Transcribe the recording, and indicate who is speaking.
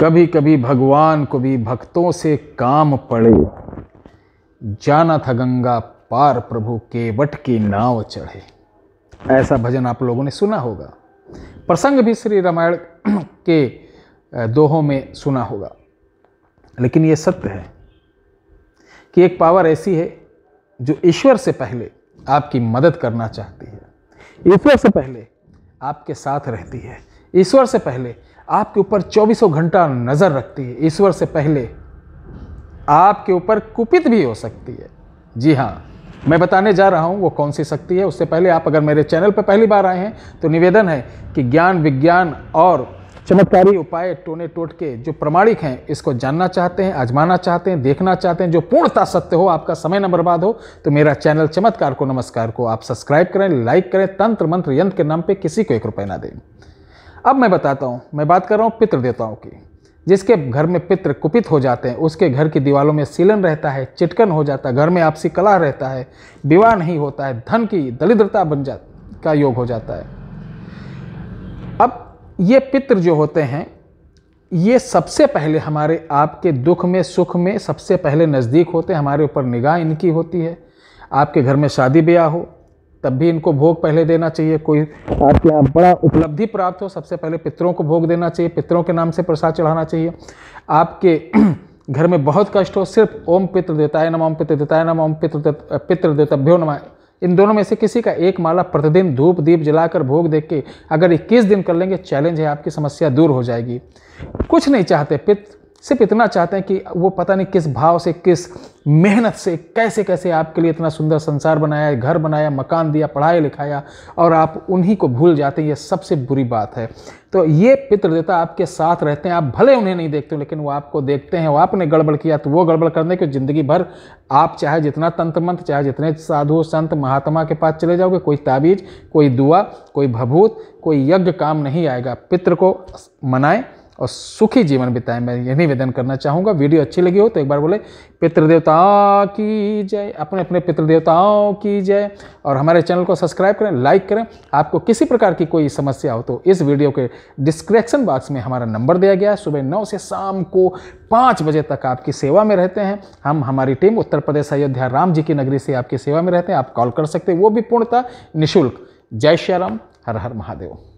Speaker 1: कभी कभी भगवान को भी भक्तों से काम पड़े जाना था गंगा पार प्रभु के वट की नाव चढ़े ऐसा भजन आप लोगों ने सुना होगा प्रसंग भी श्री रामायण के दोहों में सुना होगा लेकिन ये सत्य है कि एक पावर ऐसी है जो ईश्वर से पहले आपकी मदद करना चाहती है ईश्वर से पहले आपके साथ रहती है ईश्वर से पहले आपके ऊपर चौबीसों घंटा नज़र रखती है ईश्वर से पहले आपके ऊपर कुपित भी हो सकती है जी हाँ मैं बताने जा रहा हूँ वो कौन सी शक्ति है उससे पहले आप अगर मेरे चैनल पर पहली बार आए हैं तो निवेदन है कि ज्ञान विज्ञान और चमत्कारी उपाय टोने टोट के जो प्रमाणिक हैं इसको जानना चाहते हैं आजमाना चाहते हैं देखना चाहते हैं जो पूर्णता सत्य हो आपका समय न बर्बाद हो तो मेरा चैनल चमत्कार को नमस्कार को आप सब्सक्राइब करें लाइक करें तंत्र मंत्र यंत्र के नाम पे किसी को एक रुपये ना दें अब मैं बताता हूँ मैं बात कर रहा हूँ पितृ देवताओं की जिसके घर में पितृ कुपित हो जाते हैं उसके घर की दीवारों में सीलन रहता है चिटकन हो जाता है घर में आपसी कला रहता है विवाह नहीं होता है धन की दलिद्रता बन जा का योग हो जाता है अब ये पितृ जो होते हैं ये सबसे पहले हमारे आपके दुख में सुख में सबसे पहले नज़दीक होते हैं हमारे ऊपर निगाह इनकी होती है आपके घर में शादी ब्याह हो तब भी इनको भोग पहले देना चाहिए कोई आपके यहाँ बड़ा उपलब्धि प्राप्त हो सबसे पहले पितरों को भोग देना चाहिए पितरों के नाम से प्रसाद चढ़ाना चाहिए आपके घर में बहुत कष्ट हो सिर्फ ओम पितृ देताय नम ओम पितृ देताय नम ओम पितृ पितृ देतभ्यो नम इन दोनों में से किसी का एक माला प्रतिदिन धूप दीप जलाकर भोग देख के अगर 21 दिन कर लेंगे चैलेंज है आपकी समस्या दूर हो जाएगी कुछ नहीं चाहते पित्र सिर्फ इतना चाहते हैं कि वो पता नहीं किस भाव से किस मेहनत से कैसे कैसे आपके लिए इतना सुंदर संसार बनाया घर बनाया मकान दिया पढ़ाया लिखाया और आप उन्हीं को भूल जाते हैं ये सबसे बुरी बात है तो ये पितृदेवता आपके साथ रहते हैं आप भले उन्हें नहीं देखते लेकिन वो आपको देखते हैं वो आपने गड़बड़ किया तो वो गड़बड़ करने की ज़िंदगी भर आप चाहे जितना तंत्र मंत्र चाहे जितने साधु संत महात्मा के पास चले जाओगे कोई ताबीज कोई दुआ कोई भभूत कोई यज्ञ काम नहीं आएगा पित्र को मनाएं और सुखी जीवन बिताएं मैं यही निवेदन करना चाहूँगा वीडियो अच्छी लगी हो तो एक बार बोले पितृदेवता की जय अपने अपने पितृदेवताओं की जय और हमारे चैनल को सब्सक्राइब करें लाइक करें आपको किसी प्रकार की कोई समस्या हो तो इस वीडियो के डिस्क्रिप्शन बॉक्स में हमारा नंबर दिया गया है सुबह नौ से शाम को पाँच बजे तक आपकी सेवा में रहते हैं हम हमारी टीम उत्तर प्रदेश अयोध्या राम जी की नगरी से आपकी सेवा में रहते हैं आप कॉल कर सकते हैं वो भी पूर्णतः निःशुल्क जय श्री राम हर हर महादेव